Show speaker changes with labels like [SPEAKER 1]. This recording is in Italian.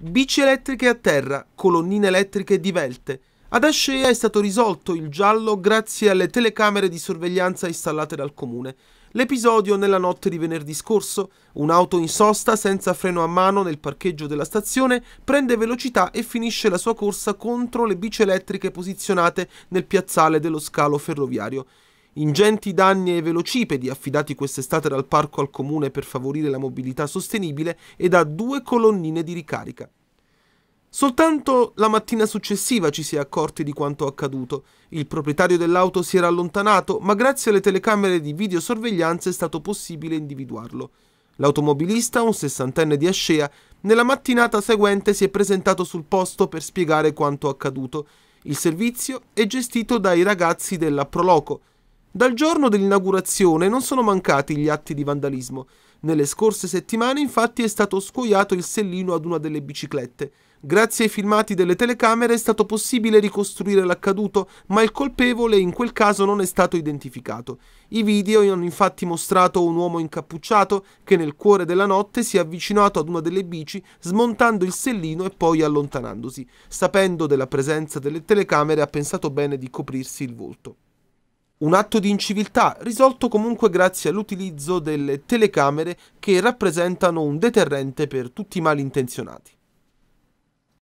[SPEAKER 1] bici elettriche a terra, colonnine elettriche divelte. Ad Ascea è stato risolto il giallo grazie alle telecamere di sorveglianza installate dal comune. L'episodio nella notte di venerdì scorso, un'auto in sosta senza freno a mano nel parcheggio della stazione prende velocità e finisce la sua corsa contro le bici elettriche posizionate nel piazzale dello scalo ferroviario. Ingenti danni ai velocipedi affidati quest'estate dal parco al comune per favorire la mobilità sostenibile e da due colonnine di ricarica. Soltanto la mattina successiva ci si è accorti di quanto accaduto. Il proprietario dell'auto si era allontanato, ma grazie alle telecamere di videosorveglianza è stato possibile individuarlo. L'automobilista, un sessantenne di Ascea, nella mattinata seguente si è presentato sul posto per spiegare quanto accaduto. Il servizio è gestito dai ragazzi della Proloco, dal giorno dell'inaugurazione non sono mancati gli atti di vandalismo. Nelle scorse settimane infatti è stato scoiato il sellino ad una delle biciclette. Grazie ai filmati delle telecamere è stato possibile ricostruire l'accaduto, ma il colpevole in quel caso non è stato identificato. I video hanno infatti mostrato un uomo incappucciato che nel cuore della notte si è avvicinato ad una delle bici, smontando il sellino e poi allontanandosi. Sapendo della presenza delle telecamere ha pensato bene di coprirsi il volto. Un atto di inciviltà risolto comunque grazie all'utilizzo delle telecamere che rappresentano un deterrente per tutti i malintenzionati.